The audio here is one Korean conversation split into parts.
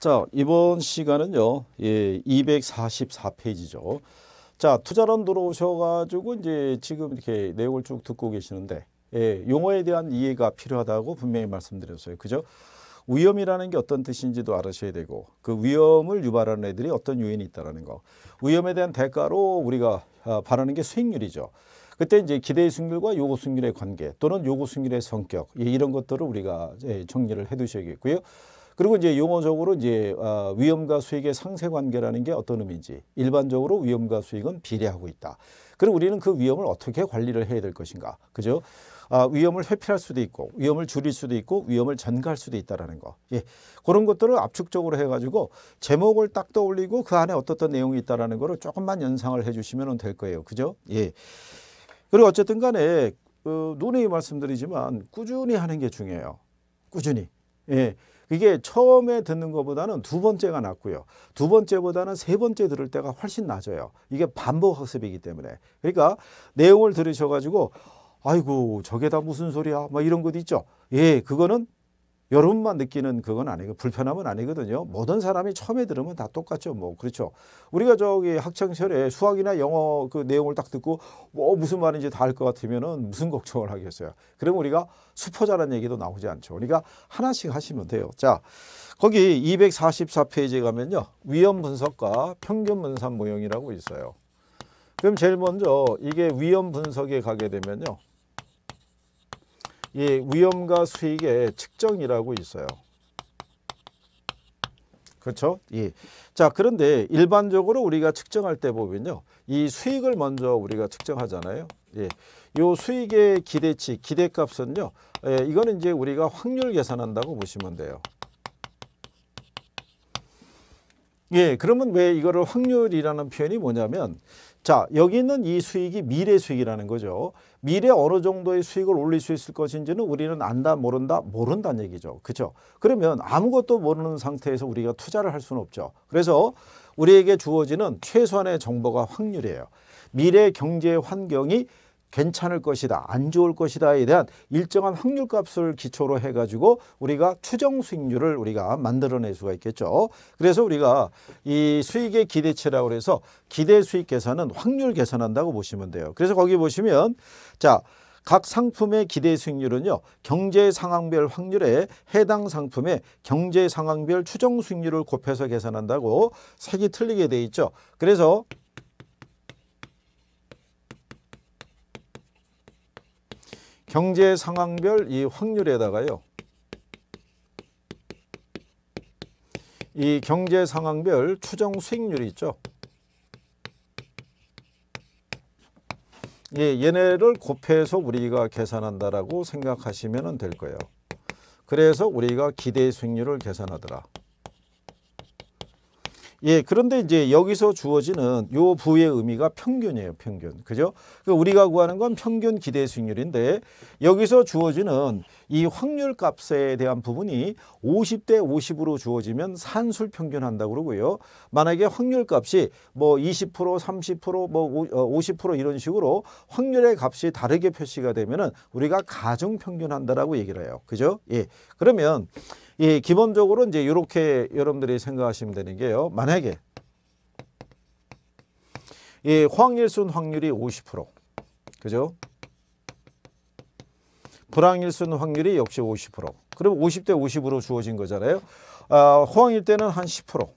자, 이번 시간은요. 예, 244페이지죠. 자, 투자론 들어오셔 가지고 이제 지금 이렇게 내용을 쭉 듣고 계시는데 예, 용어에 대한 이해가 필요하다고 분명히 말씀드렸어요. 그죠? 위험이라는 게 어떤 뜻인지도 알으셔야 되고 그 위험을 유발하는 애들이 어떤 요인이 있다라는 거. 위험에 대한 대가로 우리가 아, 바라는 게 수익률이죠. 그때 이제 기대 의승률과 요구 승률의 관계 또는 요구 승률의 성격 예, 이런 것들을 우리가 예, 정리를 해 두셔야겠고요. 그리고 이제 용어적으로 이제 아, 위험과 수익의 상세 관계라는 게 어떤 의미인지 일반적으로 위험과 수익은 비례하고 있다. 그리고 우리는 그 위험을 어떻게 관리를 해야 될 것인가. 그죠? 아, 위험을 회피할 수도 있고 위험을 줄일 수도 있고 위험을 전가할 수도 있다라는 거. 예. 그런 것들을 압축적으로 해 가지고 제목을 딱 떠올리고 그 안에 어떤 내용이 있다라는 거를 조금만 연상을 해 주시면 될 거예요. 그죠? 예. 그리고 어쨌든 간에 어, 누누이 말씀드리지만 꾸준히 하는 게 중요해요. 꾸준히. 예. 이게 처음에 듣는 것보다는 두 번째가 낫고요. 두 번째보다는 세 번째 들을 때가 훨씬 낮아요. 이게 반복 학습이기 때문에. 그러니까 내용을 들으셔가지고 아이고 저게 다 무슨 소리야 막 이런 것도 있죠. 예 그거는 여러분만 느끼는 그건 아니고 불편함은 아니거든요. 모든 사람이 처음에 들으면 다 똑같죠. 뭐 그렇죠. 우리가 저기 학창 시절에 수학이나 영어 그 내용을 딱 듣고 뭐 무슨 말인지 다 알 것 같으면은 무슨 걱정을 하겠어요. 그럼 우리가 수포자라는 얘기도 나오지 않죠. 그러니까 하나씩 하시면 돼요. 자, 거기 244페이지에 가면요. 위험 분석과 평균 분산 모형이라고 있어요. 그럼 제일 먼저 이게 위험 분석에 가게 되면요. 이 위험과 수익의 측정이라고 있어요. 그렇죠? 예. 자, 그런데 일반적으로 우리가 측정할 때 보면요. 이 수익을 먼저 우리가 측정하잖아요. 예. 요 수익의 기대치, 기대값은요. 예, 이거는 이제 우리가 확률 계산한다고 보시면 돼요. 예, 그러면 왜 이거를 확률이라는 표현이 뭐냐면 자, 여기 있는 이 수익이 미래 수익이라는 거죠. 미래 어느 정도의 수익을 올릴 수 있을 것인지는 우리는 안다 모른다 모른다는 얘기죠. 그렇죠? 그러면 아무것도 모르는 상태에서 우리가 투자를 할 수는 없죠. 그래서 우리에게 주어지는 최소한의 정보가 확률이에요. 미래 경제 환경이 괜찮을 것이다, 안 좋을 것이다에 대한 일정한 확률 값을 기초로 해가지고 우리가 추정 수익률을 우리가 만들어낼 수가 있겠죠. 그래서 우리가 이 수익의 기대치라고 해서 기대 수익 계산은 확률 계산한다고 보시면 돼요. 그래서 거기 보시면 자, 각 상품의 기대 수익률은요 경제 상황별 확률에 해당 상품의 경제 상황별 추정 수익률을 곱해서 계산한다고 색이 틀리게 돼 있죠 그래서 경제 상황별 이 확률에다가요. 이 경제 상황별 추정 수익률이 있죠. 예, 얘네를 곱해서 우리가 계산한다라고 생각하시면 될 거예요. 그래서 우리가 기대 수익률을 계산하더라. 예, 그런데 이제 여기서 주어지는 요 부의 의미가 평균이에요, 평균. 그죠? 그 우리가 구하는 건 평균 기대 수익률인데 여기서 주어지는 이 확률 값에 대한 부분이 50대 50으로 주어지면 산술 평균 한다고 그러고요. 만약에 확률 값이 뭐 20%, 30%뭐 50% 이런 식으로 확률의 값이 다르게 표시가 되면은 우리가 가중 평균 한다라고 얘기를 해요. 그죠? 예. 그러면 예, 기본적으로 이제 이렇게 여러분들이 생각하시면 되는 게요. 만약에 예, 황일순 확률이 50% 그죠? 불황일순 확률이 역시 50% 그럼 50대 50으로 주어진 거잖아요. 아, 호황일 때는 한10%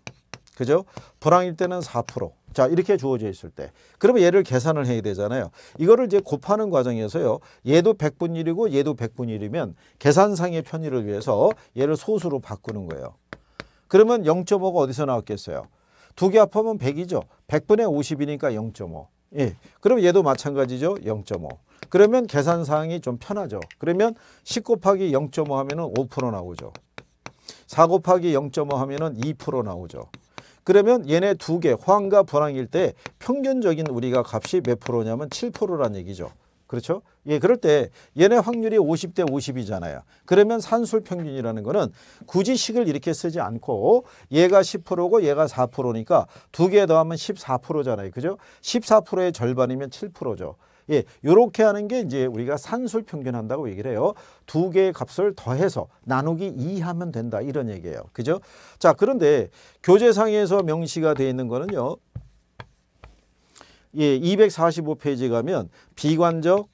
그죠? 불황일 때는 4%자 이렇게 주어져 있을 때 그러면 얘를 계산을 해야 되잖아요. 이거를 이제 곱하는 과정에서요. 얘도 100분 일이고 얘도 100분 일이면 계산상의 편의를 위해서 얘를 소수로 바꾸는 거예요. 그러면 0.5가 어디서 나왔겠어요? 두 개 합하면 100이죠. 100분의 50이니까 0.5. 예. 그럼 얘도 마찬가지죠. 0.5. 그러면 계산상이 좀 편하죠. 그러면 10 곱하기 0.5 하면은 5% 나오죠. 4 곱하기 0.5 하면은 2% 나오죠. 그러면 얘네 두개 황과 불황일 때 평균적인 우리가 값이 몇 프로냐면 7%란 얘기죠. 그렇죠? 예, 그럴 때 얘네 확률이 50 대 50이잖아요. 그러면 산술 평균이라는 거는 굳이 식을 이렇게 쓰지 않고 얘가 10%고 얘가 4%니까 두 개 더하면 14%잖아요. 그죠? 14%의 절반이면 7%죠. 예, 요렇게 하는 게 이제 우리가 산술 평균한다고 얘기를 해요. 두 개의 값을 더해서 나누기 2 하면 된다. 이런 얘기예요. 그죠? 자, 그런데 교재상에서 명시가 되어 있는 거는요. 예, 245페이지 가면 비관적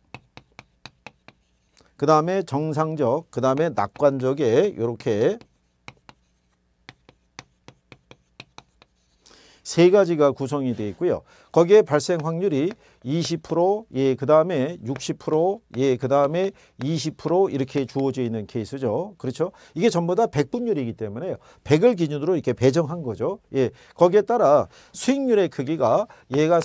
그 다음에 정상적, 그 다음에 낙관적에 이렇게 세 가지가 구성이 되어 있고요. 거기에 발생 확률이 20% 예, 그 다음에 60% 예, 그 다음에 20% 이렇게 주어져 있는 케이스죠. 그렇죠? 이게 전부 다1분율이기 때문에 100을 기준으로 이렇게 배정한 거죠. 예, 거기에 따라 수익률의 크기가 얘가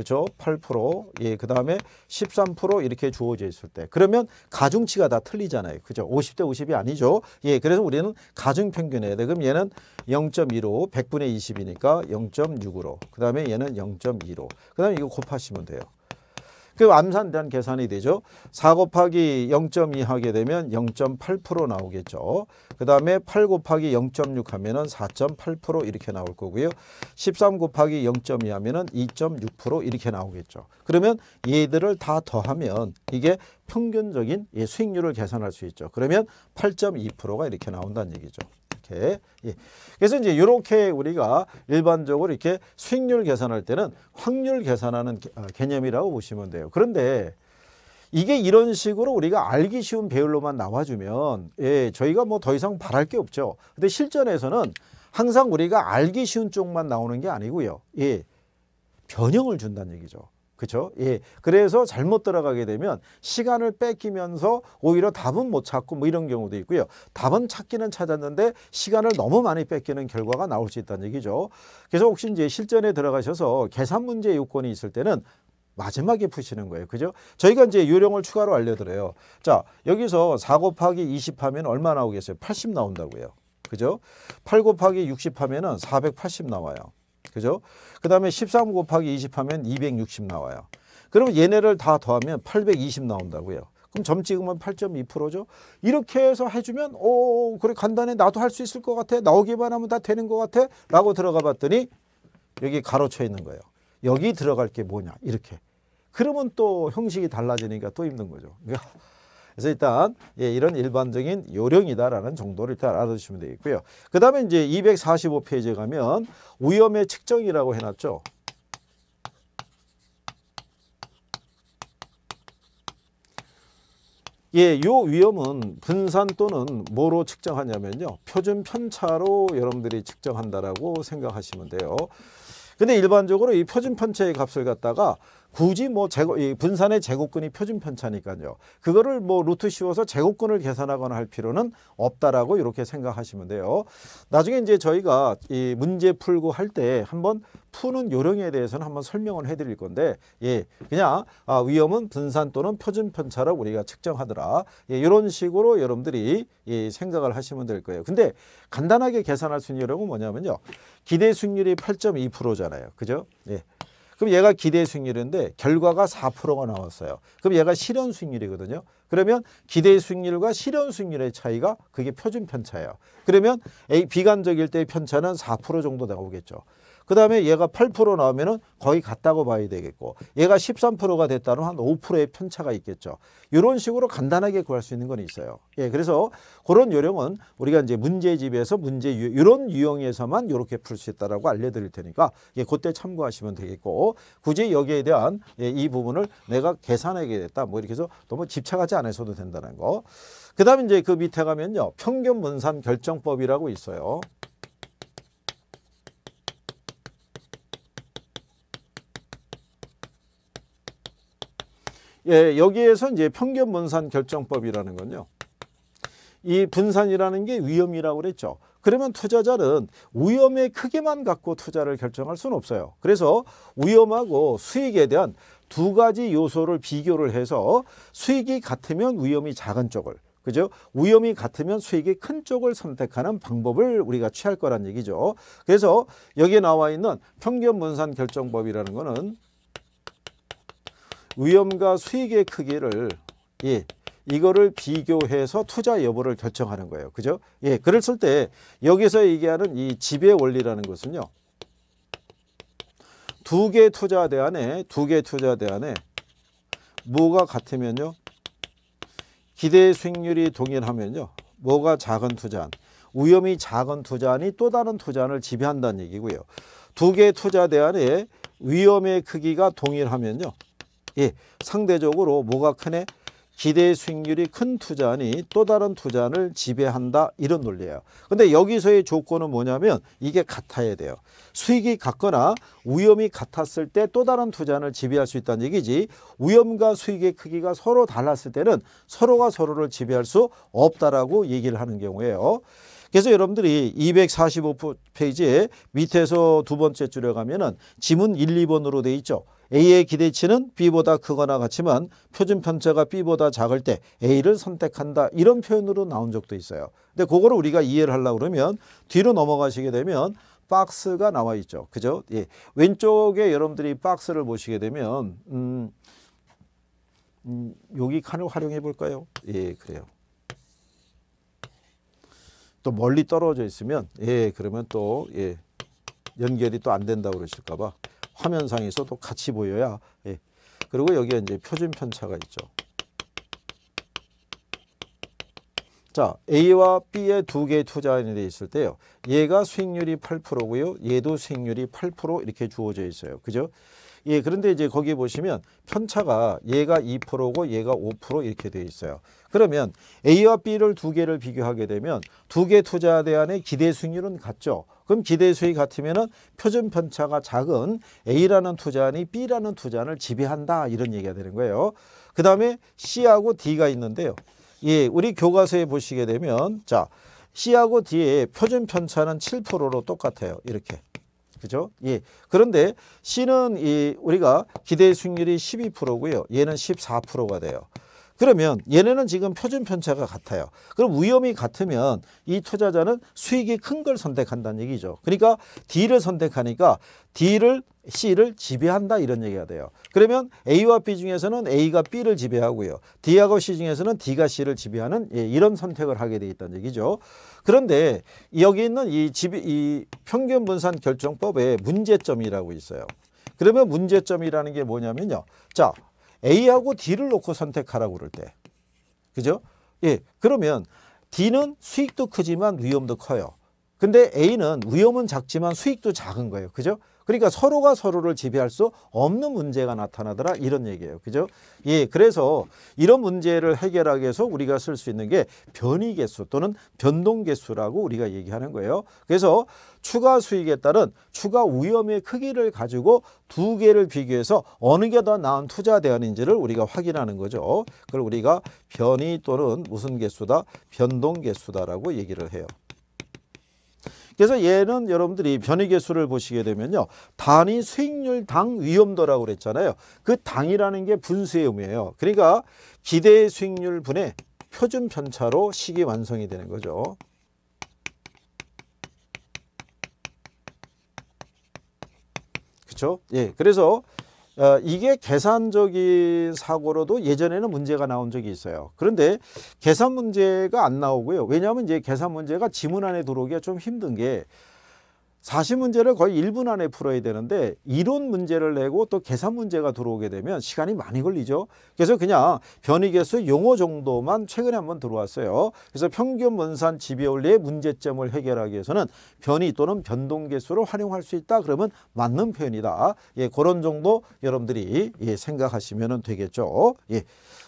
그죠? 렇 8%. 예, 그다음에 13% 이렇게 주어져 있을 때. 그러면 가중치가 다 틀리잖아요. 그죠? 50대 50이 아니죠. 예, 그래서 우리는 가중 평균해야 돼. 그럼 얘는 0.15, 100분의 20이니까 0.6으로. 그다음에 얘는 0.25. 그다음에 이거 곱하시면 돼요. 그 암산 대 계산이 되죠. 4 곱하기 0.2 하게 되면 0.8% 나오겠죠. 그 다음에 8 곱하기 0.6 하면은 4.8% 이렇게 나올 거고요. 13 곱하기 0.2 하면은 2.6% 이렇게 나오겠죠. 그러면 얘들을 다 더하면 이게 평균적인 예, 수익률을 계산할 수 있죠. 그러면 8.2%가 이렇게 나온다는 얘기죠. 이렇게. 예. 그래서 이제 이렇게 우리가 일반적으로 이렇게 수익률 계산할 때는 확률 계산하는 아, 개념이라고 보시면 돼요. 그런데 이게 이런 식으로 우리가 알기 쉬운 배열로만 나와주면 예, 저희가 뭐 더 이상 바랄 게 없죠. 근데 실전에서는 항상 우리가 알기 쉬운 쪽만 나오는 게 아니고요. 예, 변형을 준다는 얘기죠. 그렇죠? 예. 그래서 잘못 들어가게 되면 시간을 뺏기면서 오히려 답은 못 찾고 뭐 이런 경우도 있고요. 답은 찾기는 찾았는데 시간을 너무 많이 뺏기는 결과가 나올 수 있다는 얘기죠. 그래서 혹시 이제 실전에 들어가셔서 계산 문제 요건이 있을 때는 마지막에 푸시는 거예요. 그죠? 저희가 이제 요령을 추가로 알려드려요. 자, 여기서 4 곱하기 20 하면 얼마 나오겠어요? 80 나온다고요. 그죠? 8 곱하기 60 하면은 480 나와요. 그죠? 그 다음에 13 곱하기 20 하면 260 나와요. 그러면 얘네를 다 더하면 820 나온다고요. 그럼 점 찍으면 8.2%죠. 이렇게 해서 해주면 오 그래 간단해 나도 할 수 있을 것 같아. 나오기만 하면 다 되는 것 같아. 라고 들어가 봤더니 여기 가로쳐 있는 거예요. 여기 들어갈 게 뭐냐 이렇게. 그러면 또 형식이 달라지니까 또 힘든 거죠. 그러니까 그래서 일단 예, 이런 일반적인 요령이다라는 정도를 일단 알아두시면 되겠고요. 그 다음에 이제 245페이지에 가면 위험의 측정이라고 해놨죠. 예, 요 위험은 분산 또는 뭐로 측정하냐면요. 표준 편차로 여러분들이 측정한다라고 생각하시면 돼요. 근데 일반적으로 이 표준 편차의 값을 갖다가 굳이 뭐제거이 분산의 제곱근이 표준 편차니까요. 그거를 뭐 루트 씌워서 제곱근을 계산하거나 할 필요는 없다라고 이렇게 생각하시면 돼요. 나중에 이제 저희가 이 문제 풀고 할 때 한번 푸는 요령에 대해서는 한번 설명을 해드릴 건데 예 그냥 아, 위험은 분산 또는 표준 편차를 우리가 측정하더라 예, 이런 식으로 여러분들이 예, 생각을 하시면 될 거예요. 근데 간단하게 계산할 수 있는 요령은 뭐냐면요. 기대 수익률이 8.2%잖아요. 그죠? 예. 그럼 얘가 기대 수익률인데 결과가 4%가 나왔어요. 그럼 얘가 실현 수익률이거든요. 그러면 기대 수익률과 실현 수익률의 차이가 그게 표준 편차예요. 그러면 A, 비관적일 때의 편차는 4% 정도 나오겠죠. 그 다음에 얘가 8% 나오면은 거의 같다고 봐야 되겠고 얘가 13%가 됐다면 한 5%의 편차가 있겠죠. 이런 식으로 간단하게 구할 수 있는 건 있어요. 예, 그래서 그런 요령은 우리가 이제 문제집에서 문제 유, 이런 유형에서만 이렇게 풀 수 있다라고 알려드릴 테니까 예, 그때 참고하시면 되겠고 굳이 여기에 대한 예, 이 부분을 내가 계산하게 됐다 뭐 이렇게 해서 너무 뭐 집착하지 않으셔도 된다는 거. 그다음에 이제 그 밑에 가면요 평균 분산 결정법이라고 있어요. 예, 여기에서 이제 평균 분산 결정법이라는 건요. 이 분산이라는 게 위험이라고 그랬죠. 그러면 투자자는 위험의 크기만 갖고 투자를 결정할 수는 없어요. 그래서 위험하고 수익에 대한 두 가지 요소를 비교를 해서 수익이 같으면 위험이 작은 쪽을 그죠? 위험이 같으면 수익이 큰 쪽을 선택하는 방법을 우리가 취할 거란 얘기죠. 그래서 여기에 나와 있는 평균 분산 결정법이라는 거는 위험과 수익의 크기를 예, 이거를 비교해서 투자 여부를 결정하는 거예요. 그죠? 예, 글을 때 여기서 얘기하는 이 지배 원리라는 것은요. 두 개 투자 대안에 두 개 투자 대안에 뭐가 같으면요. 기대 수익률이 동일하면요. 뭐가 작은 투자안, 위험이 작은 투자안이 또 다른 투자안을 지배한다는 얘기고요. 두 개 투자 대안에 위험의 크기가 동일하면요. 예, 상대적으로 뭐가 크네? 기대 수익률이 큰 투자니 또 다른 투자를 지배한다 이런 논리예요. 근데 여기서의 조건은 뭐냐면 이게 같아야 돼요. 수익이 같거나 위험이 같았을 때 또 다른 투자를 지배할 수 있다는 얘기지 위험과 수익의 크기가 서로 달랐을 때는 서로가 서로를 지배할 수 없다라고 얘기를 하는 경우예요. 그래서 여러분들이 245페이지 밑에서 두 번째 줄에 가면은 지문 1, 2번으로 되어 있죠. A의 기대치는 B보다 크거나 같지만 표준 편차가 B보다 작을 때 A를 선택한다 이런 표현으로 나온 적도 있어요. 근데 그거를 우리가 이해를 하려고 그러면 뒤로 넘어가시게 되면 박스가 나와 있죠. 그죠? 예. 왼쪽에 여러분들이 박스를 보시게 되면 음, 음 여기 칸을 활용해 볼까요? 예, 그래요. 또 멀리 떨어져 있으면 예 그러면 또 예, 연결이 또 안 된다고 그러실까 봐 화면상에서도 같이 보여야 예. 그리고 여기에 이제 표준 편차가 있죠. 자, A와 B의 두 개의 투자인이 되어 있을 때요. 얘가 수익률이 8%고요. 얘도 수익률이 8% 이렇게 주어져 있어요. 그죠? 예, 그런데 이제 거기 보시면 편차가 얘가 2%고 얘가 5% 이렇게 돼 있어요. 그러면 A와 B를 두 개를 비교하게 되면 두 개 투자 에대한 기대 수익률은 같죠. 그럼 기대 수익 같으면은 표준 편차가 작은 A라는 투자안이 B라는 투자안을 지배한다 이런 얘기가 되는 거예요. 그 다음에 C하고 D가 있는데요. 예, 우리 교과서에 보시게 되면 자 C하고 D의 표준 편차는 7%로 똑같아요. 이렇게. 그죠? 예. 그런데 C는 이 우리가 기대 수익률이 12%고요. 얘는 14%가 돼요. 그러면 얘네는 지금 표준 편차가 같아요. 그럼 위험이 같으면 이 투자자는 수익이 큰 걸 선택한다는 얘기죠. 그러니까 D를 선택하니까 D를 C를 지배한다 이런 얘기가 돼요. 그러면 A와 B 중에서는 A가 B를 지배하고요. D하고 C 중에서는 D가 C를 지배하는 예, 이런 선택을 하게 돼 있다는 얘기죠. 그런데 여기 있는 이, 지배, 이 평균 분산 결정법의 문제점이라고 있어요. 그러면 문제점이라는 게 뭐냐면요. 자, A하고 D를 놓고 선택하라고 그럴 때. 그죠? 예. 그러면 D는 수익도 크지만 위험도 커요. 근데 A는 위험은 작지만 수익도 작은 거예요. 그죠? 그러니까 서로가 서로를 지배할 수 없는 문제가 나타나더라 이런 얘기예요. 그죠? 예, 그래서 이런 문제를 해결하기 위해서 우리가 쓸 수 있는 게 변이 개수 또는 변동 개수라고 우리가 얘기하는 거예요. 그래서 추가 수익에 따른 추가 위험의 크기를 가지고 두 개를 비교해서 어느 게 더 나은 투자 대안인지를 우리가 확인하는 거죠. 그걸 우리가 변이 또는 무슨 개수다? 변동 개수다라고 얘기를 해요. 그래서 얘는 여러분들이 변이계수를 보시게 되면요. 단위 수익률 당 위험도라고 그랬잖아요. 그 당이라는 게 분수의 의미예요. 그러니까 기대 수익률 분의 표준 편차로 식이 완성이 되는 거죠. 그렇죠? 예. 그래서 어, 이게 계산적인 사고로도 예전에는 문제가 나온 적이 있어요. 그런데 계산 문제가 안 나오고요. 왜냐하면 이제 계산 문제가 지문 안에 들어오기가 좀 힘든 게 사실 문제를 거의 1분 안에 풀어야 되는데 이론 문제를 내고 또 계산 문제가 들어오게 되면 시간이 많이 걸리죠. 그래서 그냥 변이계수 용어 정도만 최근에 한번 들어왔어요. 그래서 평균 분산 지배원리의 문제점을 해결하기 위해서는 변이 또는 변동계수를 활용할 수 있다. 그러면 맞는 표현이다. 예, 그런 정도 여러분들이 예, 생각하시면 되겠죠. 예.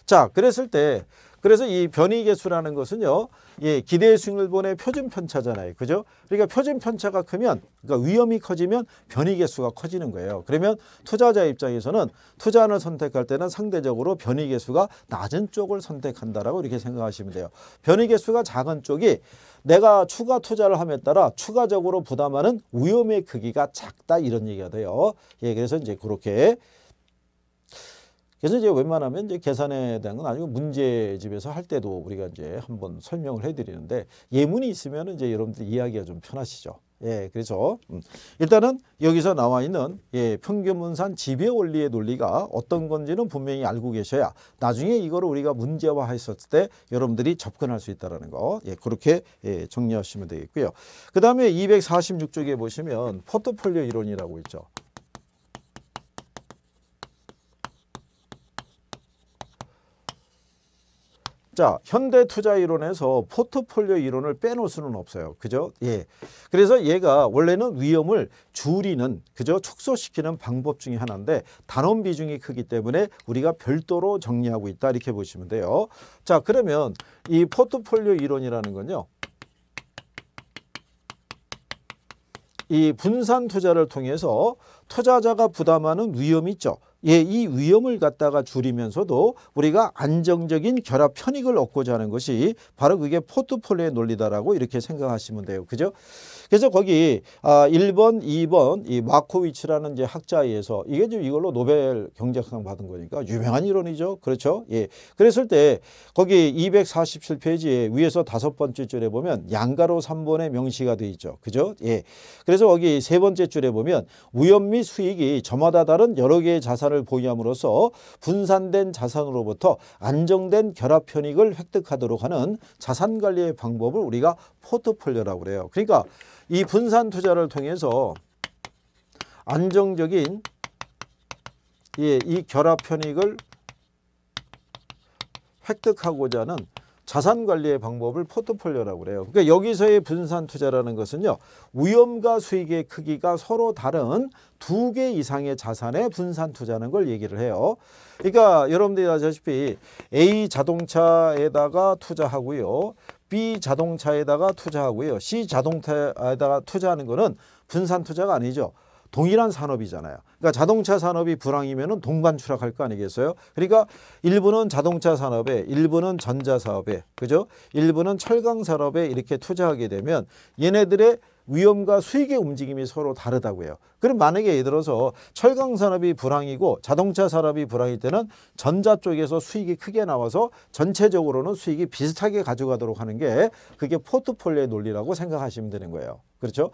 자, 그랬을 때 그래서 이 변이 계수라는 것은요. 예, 기대 수익률본의 표준 편차잖아요. 그죠? 그러니까 표준 편차가 크면 그러니까 위험이 커지면 변이 계수가 커지는 거예요. 그러면 투자자 입장에서는 투자안 선택할 때는 상대적으로 변이 계수가 낮은 쪽을 선택한다라고 이렇게 생각하시면 돼요. 변이 계수가 작은 쪽이 내가 추가 투자를 함에 따라 추가적으로 부담하는 위험의 크기가 작다 이런 얘기가 돼요. 예, 그래서 이제 그렇게 그래서 이제 웬만하면 이제 계산에 대한 건 아니고 문제집에서 할 때도 우리가 이제 한번 설명을 해드리는데 예문이 있으면 이제 여러분들 이야기가 좀 편하시죠. 예, 그래서 음, 일단은 여기서 나와 있는 예, 평균분산 지배 원리의 논리가 어떤 건지는 분명히 알고 계셔야 나중에 이걸 우리가 문제화했을 었때 여러분들이 접근할 수 있다라는 거. 예, 그렇게 예, 정리하시면 되겠고요. 그다음에 246쪽에 보시면 포트폴리오 이론이라고 있죠. 자, 현대 투자 이론에서 포트폴리오 이론을 빼놓을 수는 없어요. 그죠? 예. 그래서 얘가 원래는 위험을 줄이는, 그죠? 축소시키는 방법 중에 하나인데 단원 비중이 크기 때문에 우리가 별도로 정리하고 있다. 이렇게 보시면 돼요. 자, 그러면 이 포트폴리오 이론이라는 건요. 이 분산 투자를 통해서 투자자가 부담하는 위험이 있죠. 예, 이 위험을 갖다가 줄이면서도 우리가 안정적인 결합 편익을 얻고자 하는 것이 바로 그게 포트폴리오의 논리다라고 이렇게 생각하시면 돼요. 그죠? 그래서 거기 아 1번, 2번 이 마코위치라는 이제 학자에 서 이게 지금 이걸로 노벨 경제학상 받은 거니까 유명한 이론이죠. 그렇죠? 예. 그랬을 때 거기 247페이지에 위에서 다섯 번째 줄에 보면 양가로 3번의 명시가 돼 있죠. 그죠? 예. 그래서 거기 세 번째 줄에 보면 위험 및 수익이 저마다 다른 여러 개의 자산 권한을 보유함으로써 분산된 자산으로부터 안정된 결합 편익을 획득하도록 하는 자산 관리의 방법을 우리가 포트폴리오라고 그래요. 그러니까 이 분산 투자를 통해서 안정적인 예, 이 결합 편익을 획득하고자 하는 자산 관리의 방법을 포트폴리오라고 그래요. 그러니까 여기서의 분산 투자라는 것은요. 위험과 수익의 크기가 서로 다른 두 개 이상의 자산에 분산 투자는 걸 얘기를 해요. 그러니까 여러분들이 아시다시피 A 자동차에다가 투자하고요. B 자동차에다가 투자하고요. C 자동차에다가 투자하는 거는 분산 투자가 아니죠. 동일한 산업이잖아요. 그러니까 자동차 산업이 불황이면 동반 추락할 거 아니겠어요? 그러니까 일부는 자동차 산업에, 일부는 전자 사업에, 그죠? 일부는 철강 산업에 이렇게 투자하게 되면 얘네들의 위험과 수익의 움직임이 서로 다르다고 해요. 그럼 만약에 예를 들어서 철강 산업이 불황이고 자동차 산업이 불황일 때는 전자 쪽에서 수익이 크게 나와서 전체적으로는 수익이 비슷하게 가져가도록 하는 게 그게 포트폴리오의 논리라고 생각하시면 되는 거예요. 그렇죠?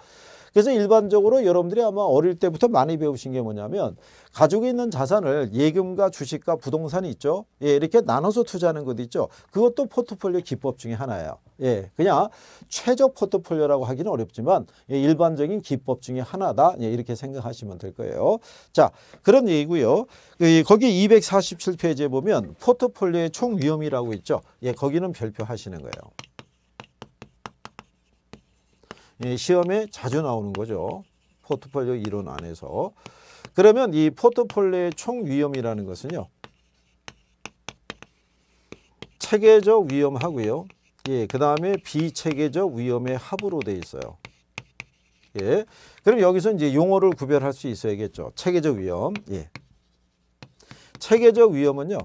그래서 일반적으로 여러분들이 아마 어릴 때부터 많이 배우신 게 뭐냐면 가지고 있는 자산을 예금과 주식과 부동산이 있죠. 예, 이렇게 나눠서 투자하는 것도 있죠. 그것도 포트폴리오 기법 중에 하나예요. 예, 그냥 최적 포트폴리오라고 하기는 어렵지만 예, 일반적인 기법 중에 하나다. 예, 이렇게 생각하시면 될 거예요. 자, 그런 얘기고요. 예, 거기 247페이지에 보면 포트폴리오의 총 위험이라고 있죠. 예, 거기는 별표 하시는 거예요. 예, 시험에 자주 나오는 거죠. 포트폴리오 이론 안에서. 그러면 이 포트폴리오의 총 위험이라는 것은요. 체계적 위험하고요. 예, 그 다음에 비체계적 위험의 합으로 되어 있어요. 예, 그럼 여기서 이제 용어를 구별할 수 있어야겠죠. 체계적 위험. 예. 체계적 위험은요.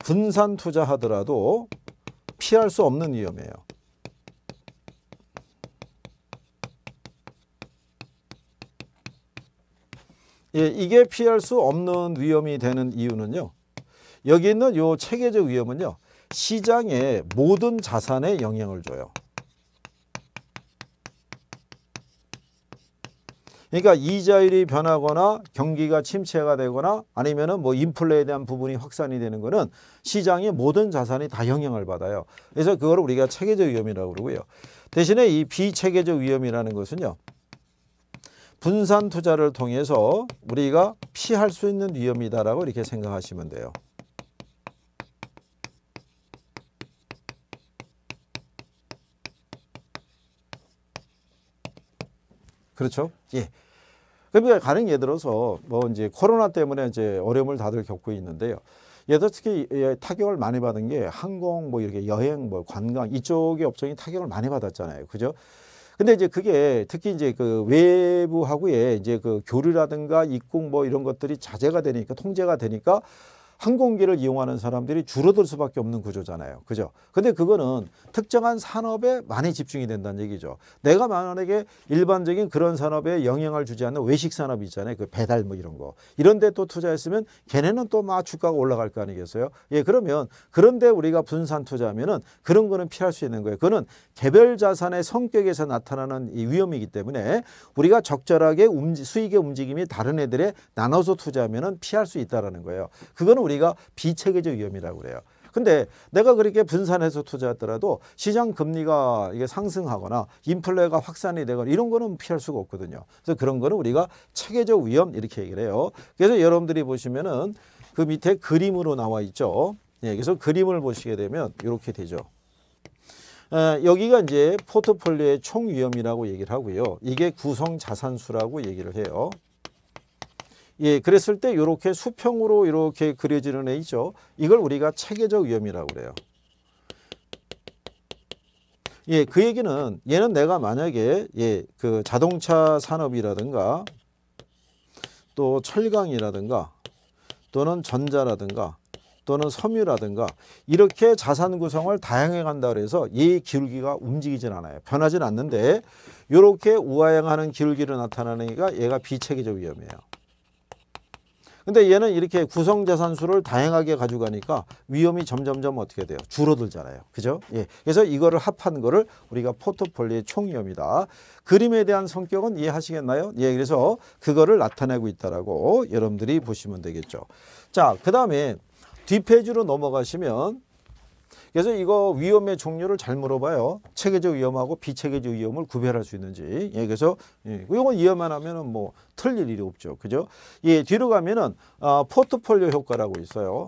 분산 투자하더라도 피할 수 없는 위험이에요. 예, 이게 피할 수 없는 위험이 되는 이유는요. 여기 있는 요 체계적 위험은요. 시장의 모든 자산에 영향을 줘요. 그러니까 이자율이 변하거나 경기가 침체가 되거나 아니면은 뭐 인플레에 대한 부분이 확산이 되는 것은 시장의 모든 자산이 다 영향을 받아요. 그래서 그걸 우리가 체계적 위험이라고 그러고요. 대신에 이 비체계적 위험이라는 것은요. 분산 투자를 통해서 우리가 피할 수 있는 위험이다라고 이렇게 생각하시면 돼요. 그렇죠? 예. 그러니까 가령 예 들어서 뭐 이제 코로나 때문에 이제 어려움을 다들 겪고 있는데요. 예를 특히 타격을 많이 받은 게 항공 뭐 이렇게 여행 뭐 관광 이쪽의 업종이 타격을 많이 받았잖아요. 그죠? 근데 이제 그게 특히 이제 그 외부하고의 이제 그 교류라든가 입국 뭐 이런 것들이 자제가 되니까 통제가 되니까 항공기를 이용하는 사람들이 줄어들 수밖에 없는 구조잖아요. 그죠? 근데 그거는 특정한 산업에 많이 집중이 된다는 얘기죠. 내가 만약에 일반적인 그런 산업에 영향을 주지 않는 외식 산업 있잖아요. 그 배달 뭐 이런 거. 이런 데 또 투자했으면 걔네는 또 막 주가가 올라갈 거 아니겠어요? 예, 그러면 그런데 우리가 분산 투자하면은 그런 거는 피할 수 있는 거예요. 그거는 개별 자산의 성격에서 나타나는 이 위험이기 때문에 우리가 적절하게 움직, 수익의 움직임이 다른 애들에 나눠서 투자하면은 피할 수 있다라는 거예요. 그거는 우리가 비체계적 위험이라고 그래요. 근데 내가 그렇게 분산해서 투자했더라도 시장 금리가 이게 상승하거나 인플레가 확산이 되거나 이런 거는 피할 수가 없거든요. 그래서 그런 거는 우리가 체계적 위험 이렇게 얘기를 해요. 그래서 여러분들이 보시면은 그 밑에 그림으로 나와 있죠. 예, 그래서 그림을 보시게 되면 이렇게 되죠. 아, 여기가 이제 포트폴리오의 총 위험이라고 얘기를 하고요. 이게 구성 자산수라고 얘기를 해요. 예, 그랬을 때 이렇게 수평으로 이렇게 그려지는 애이죠. 이걸 우리가 체계적 위험이라고 그래요. 예, 그 얘기는 얘는 내가 만약에 예, 그 자동차 산업이라든가 또 철강이라든가 또는 전자라든가 또는 섬유라든가 이렇게 자산 구성을 다양해 간다 그래서 이 기울기가 움직이진 않아요. 변하진 않는데 이렇게 우아향하는 기울기로 나타나는 애 얘가 비체계적 위험이에요. 근데 얘는 이렇게 구성재산수를 다양하게 가져가니까 위험이 점점점 어떻게 돼요? 줄어들잖아요. 그죠? 예. 그래서 이거를 합한 거를 우리가 포트폴리오의 총위험이다. 그림에 대한 성격은 이해하시겠나요? 예. 그래서 그거를 나타내고 있다라고 여러분들이 보시면 되겠죠. 자, 그 다음에 뒷페이지로 넘어가시면 그래서 이거 위험의 종류를 잘 물어봐요. 체계적 위험하고 비체계적 위험을 구별할 수 있는지. 예, 그래서 예, 이건 이해만 하면은 뭐 틀릴 일이 없죠. 그죠? 예, 뒤로 가면은 아, 포트폴리오 효과라고 있어요.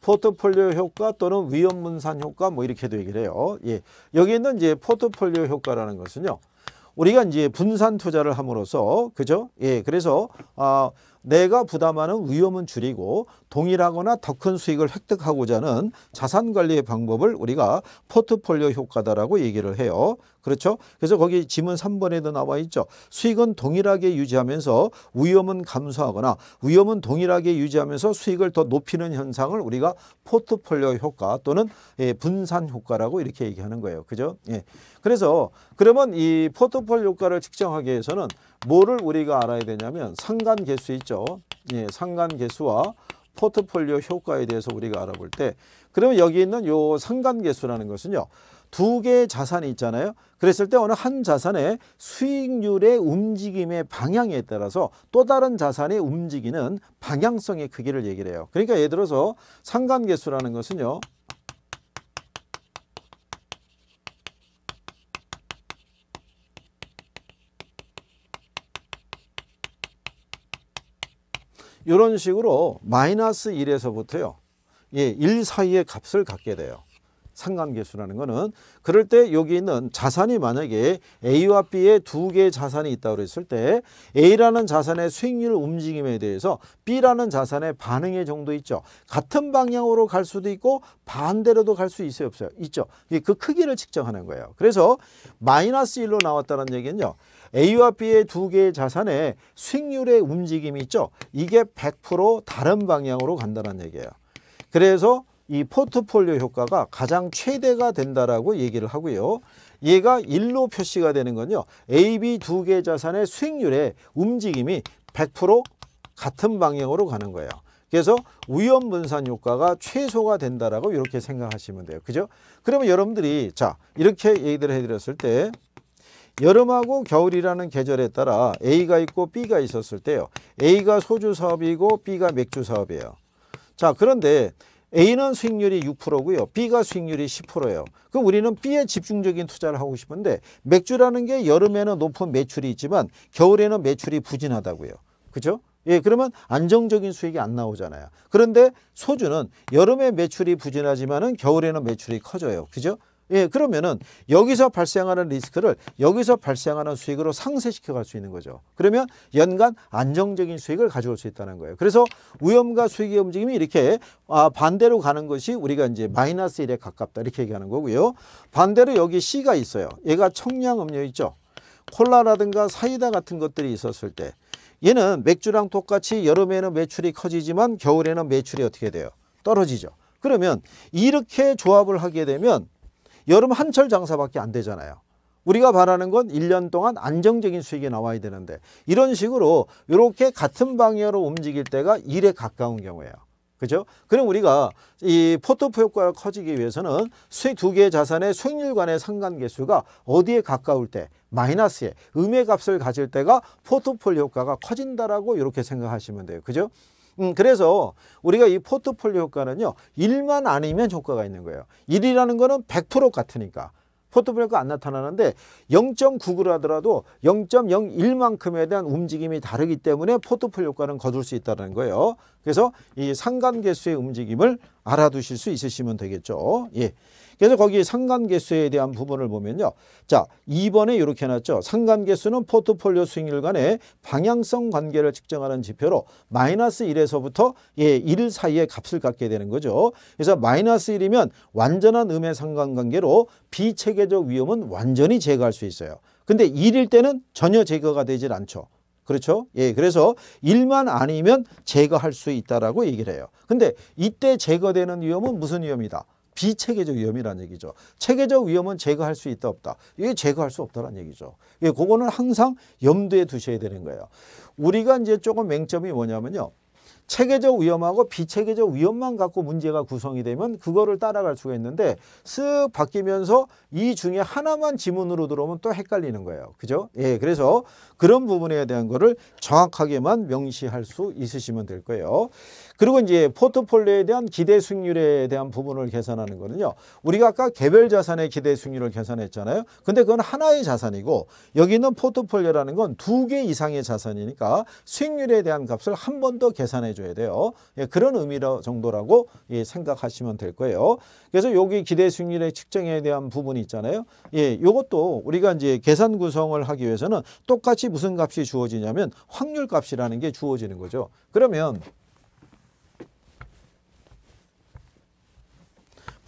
포트폴리오 효과 또는 위험 분산 효과 뭐 이렇게도 얘기를 해요. 예. 여기 있는 이제 포트폴리오 효과라는 것은요. 우리가 이제 분산 투자를 함으로써 그죠? 예. 그래서 아 내가 부담하는 위험은 줄이고 동일하거나 더 큰 수익을 획득하고자 하는 자산관리의 방법을 우리가 포트폴리오 효과다라고 얘기를 해요. 그렇죠? 그래서 거기 지문 3번에도 나와 있죠. 수익은 동일하게 유지하면서 위험은 감소하거나 위험은 동일하게 유지하면서 수익을 더 높이는 현상을 우리가 포트폴리오 효과 또는 예, 분산 효과라고 이렇게 얘기하는 거예요. 그죠? 예. 그래서 그러면 이 포트폴리오 효과를 측정하기 위해서는 뭐를 우리가 알아야 되냐면 상관계수 있죠. 예, 상관계수와 포트폴리오 효과에 대해서 우리가 알아볼 때 그러면 여기 있는 요상관계수라는 것은요. 두 개의 자산이 있잖아요. 그랬을 때 어느 한 자산의 수익률의 움직임의 방향에 따라서 또 다른 자산의 움직이는 방향성의 크기를 얘기를 해요. 그러니까 예를 들어서 상관계수라는 것은요. 이런 식으로 마이너스 1에서부터요. 예, 1 사이의 값을 갖게 돼요. 상관계수라는 거는 그럴 때 여기 있는 자산이 만약에 A와 b 에두 개의 자산이 있다고 그랬을 때 A라는 자산의 수익률 움직임에 대해서 B라는 자산의 반응의 정도 있죠. 같은 방향으로 갈 수도 있고 반대로도 갈 수 있어요 없어요? 있죠. 그 크기를 측정하는 거예요. 그래서 마이너스 1로 나왔다는 얘기는요. A와 B의 두 개의 자산의 수익률의 움직임이 있죠. 이게 100% 다른 방향으로 간다는 얘기예요. 그래서 이 포트폴리오 효과가 가장 최대가 된다라고 얘기를 하고요. 얘가 1로 표시가 되는 건요. A, B 두 개의 자산의 수익률의 움직임이 100% 같은 방향으로 가는 거예요. 그래서 위험 분산 효과가 최소가 된다라고 이렇게 생각하시면 돼요. 그죠? 그러면 여러분들이 자 이렇게 얘기를 해드렸을 때 여름하고 겨울이라는 계절에 따라 A가 있고 B가 있었을 때요. A가 소주 사업이고 B가 맥주 사업이에요. 자 그런데 A는 수익률이 6%고요. B가 수익률이 10%예요. 그럼 우리는 B에 집중적인 투자를 하고 싶은데 맥주라는 게 여름에는 높은 매출이 있지만 겨울에는 매출이 부진하다고요. 그죠? 예, 그러면 안정적인 수익이 안 나오잖아요. 그런데 소주는 여름에 매출이 부진하지만은 겨울에는 매출이 커져요. 그죠? 예, 그러면은 여기서 발생하는 리스크를 여기서 발생하는 수익으로 상쇄시켜 갈 수 있는 거죠. 그러면 연간 안정적인 수익을 가져올 수 있다는 거예요. 그래서 위험과 수익의 움직임이 이렇게 아, 반대로 가는 것이 우리가 이제 마이너스 1에 가깝다 이렇게 얘기하는 거고요. 반대로 여기 C가 있어요. 얘가 청량 음료 있죠. 콜라라든가 사이다 같은 것들이 있었을 때 얘는 맥주랑 똑같이 여름에는 매출이 커지지만 겨울에는 매출이 어떻게 돼요? 떨어지죠. 그러면 이렇게 조합을 하게 되면 여름 한철 장사밖에 안 되잖아요. 우리가 바라는 건 1년 동안 안정적인 수익이 나와야 되는데 이런 식으로 이렇게 같은 방향으로 움직일 때가 1에 가까운 경우예요. 그죠? 그럼 우리가 이 포트포 효과가 커지기 위해서는 수익 두 개의 자산의 수익률 간의 상관계수가 어디에 가까울 때 마이너스에 음의 값을 가질 때가 포트폴리오 효과가 커진다라고 이렇게 생각하시면 돼요. 그죠? 음, 그래서 우리가 이 포트폴리오 효과는요. 1만 아니면 효과가 있는 거예요. 1이라는 거는 100% 같으니까. 포트폴리오가 안 나타나는데 0.99를 하더라도 0.01만큼에 대한 움직임이 다르기 때문에 포트폴리오 효과는 거둘 수 있다는 거예요. 그래서 이 상관계수의 움직임을 알아두실 수 있으시면 되겠죠. 예. 그래서 거기 상관계수에 대한 부분을 보면요. 자, 2번에 이렇게 해놨죠. 상관계수는 포트폴리오 수익률 간의 방향성 관계를 측정하는 지표로 마이너스 1에서부터 예, 1 사이의 값을 갖게 되는 거죠. 그래서 마이너스 1이면 완전한 음의 상관관계로 비체계적 위험은 완전히 제거할 수 있어요. 근데 1일 때는 전혀 제거가 되질 않죠. 그렇죠? 예, 그래서 1만 아니면 제거할 수 있다라고 얘기를 해요. 근데 이때 제거되는 위험은 무슨 위험이다? 비체계적 위험이라는 얘기죠. 체계적 위험은 제거할 수 있다 없다. 이게 제거할 수 없다라는 얘기죠. 예, 그거는 항상 염두에 두셔야 되는 거예요. 우리가 이제 조금 맹점이 뭐냐면요. 체계적 위험하고 비체계적 위험만 갖고 문제가 구성이 되면 그거를 따라갈 수가 있는데 쓱 바뀌면서 이 중에 하나만 지문으로 들어오면 또 헷갈리는 거예요. 그죠? 예, 그래서 그런 부분에 대한 거를 정확하게만 명시할 수 있으시면 될 거예요. 그리고 이제 포트폴리오에 대한 기대 수익률에 대한 부분을 계산하는 거는요. 우리가 아까 개별 자산의 기대 수익률을 계산했잖아요. 근데 그건 하나의 자산이고 여기 있는 포트폴리오라는 건 두 개 이상의 자산이니까 수익률에 대한 값을 한 번 더 계산해 줘야 돼요. 예, 그런 의미로 정도라고 예, 생각하시면 될 거예요. 그래서 여기 기대 수익률의 측정에 대한 부분이 있잖아요. 예, 이것도 우리가 이제 계산 구성을 하기 위해서는 똑같이 무슨 값이 주어지냐면 확률 값이라는 게 주어지는 거죠. 그러면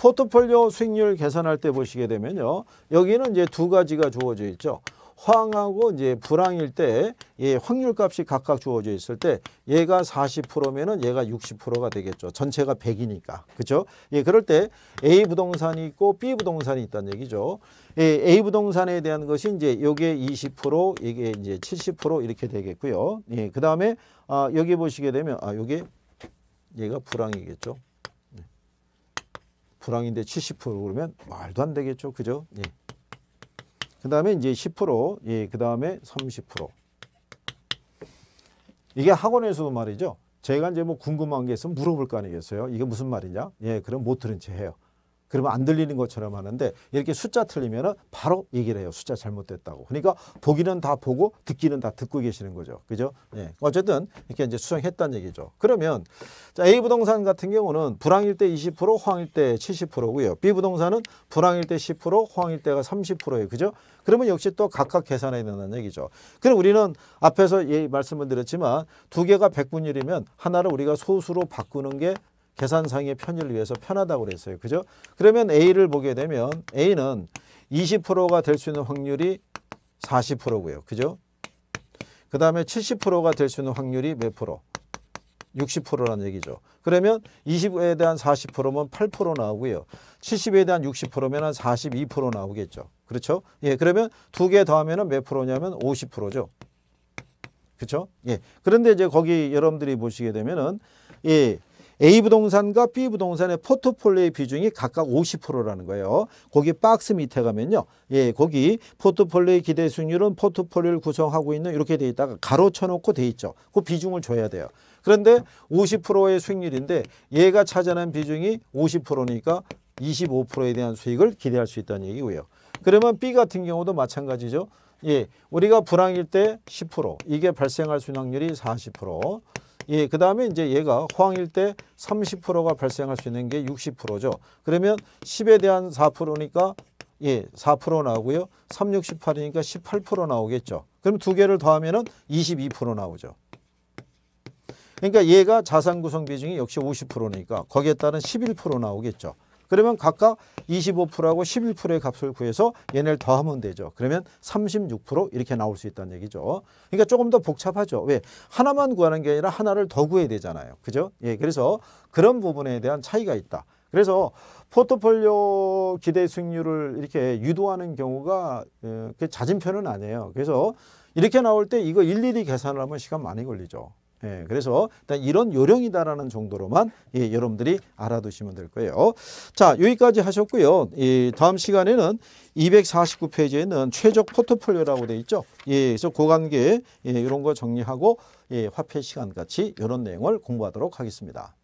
포트폴리오 수익률 계산할 때 보시게 되면요. 여기는 이제 두 가지가 주어져 있죠. 황하고 이제 불황일 때 예, 확률 값이 각각 주어져 있을 때 얘가 40%면은 얘가 60%가 되겠죠. 전체가 100이니까. 그죠? 예, 그럴 때 A 부동산이 있고 B 부동산이 있다는 얘기죠. 예, A 부동산에 대한 것이 이제 요게 20%, 이게 이제 70% 이렇게 되겠고요. 예, 그다음에 아, 여기 보시게 되면 아, 요게 얘가 불황이겠죠. 불황인데 70% 그러면 말도 안 되겠죠. 그죠? 예. 그 다음에 이제 10%, 예, 그 다음에 30%. 이게 학원에서도 말이죠. 제가 이제 뭐 궁금한 게 있으면 물어볼 거 아니겠어요? 이게 무슨 말이냐? 예, 그럼 못 들은 채 해요. 그러면 안 들리는 것처럼 하는데 이렇게 숫자 틀리면 바로 얘기를 해요. 숫자 잘못됐다고. 그러니까 보기는 다 보고 듣기는 다 듣고 계시는 거죠. 그죠? 예. 어쨌든 이렇게 이제 수정했다는 얘기죠. 그러면 자, A 부동산 같은 경우는 불황일 때 20%, 호황일 때 70%고요. B 부동산은 불황일 때 10%, 호황일 때가 30%예요. 그죠? 그러면 역시 또 각각 계산해야 된다는 얘기죠. 그럼 우리는 앞에서 예, 말씀을 드렸지만 두 개가 백분율이면 하나를 우리가 소수로 바꾸는 게 계산상의 편의를 위해서 편하다고 그랬어요. 그죠? 그러면 A를 보게 되면 A는 20%가 될 수 있는 확률이 40%고요. 그죠? 그 다음에 70%가 될 수 있는 확률이 몇 프로? 60%라는 얘기죠. 그러면 20에 대한 40%면 8% 나오고요. 70에 대한 60%면 42% 나오겠죠. 그렇죠? 예, 그러면 두 개 더하면 몇 프로냐면 50%죠. 그렇죠? 예. 그런데 이제 거기 여러분들이 보시게 되면은 예, A 부동산과 B 부동산의 포트폴리오의 비중이 각각 50%라는 거예요. 거기 박스 밑에 가면요. 예, 거기 포트폴리오의 기대 수익률은 포트폴리오를 구성하고 있는 이렇게 돼 있다가 가로 쳐놓고 돼 있죠. 그 비중을 줘야 돼요. 그런데 50%의 수익률인데 얘가 찾아낸 비중이 50%니까 25%에 대한 수익을 기대할 수 있다는 얘기고요. 그러면 B 같은 경우도 마찬가지죠. 예, 우리가 불황일 때 10%, 이게 발생할 수확률이 40%. 예, 그 다음에 이제 얘가 호황일 때 30%가 발생할 수 있는 게 60%죠. 그러면 10에 대한 4%니까 예, 4% 나오고요. 368이니까 18% 나오겠죠. 그럼 두 개를 더하면 은22% 나오죠. 그러니까 얘가 자산 구성 비중이 역시 50%니까 거기에 따른 11% 나오겠죠. 그러면 각각 25%하고 11%의 값을 구해서 얘네를 더하면 되죠. 그러면 36% 이렇게 나올 수 있다는 얘기죠. 그러니까 조금 더 복잡하죠. 왜? 하나만 구하는 게 아니라 하나를 더 구해야 되잖아요. 그죠? 예, 그래서 그런 부분에 대한 차이가 있다. 그래서 포트폴리오 기대 수익률을 이렇게 유도하는 경우가 어, 잦은 편은 아니에요. 그래서 이렇게 나올 때 이거 일일이 계산을 하면 시간 많이 걸리죠. 예, 그래서 일단 이런 요령이다라는 정도로만 예, 여러분들이 알아두시면 될 거예요. 자, 여기까지 하셨고요. 이 다음 시간에는 249페이지에는 최적 포트폴리오라고 돼 있죠. 예, 그래서 고관계 예, 이런 거 정리하고 예, 화폐 시간 같이 이런 내용을 공부하도록 하겠습니다.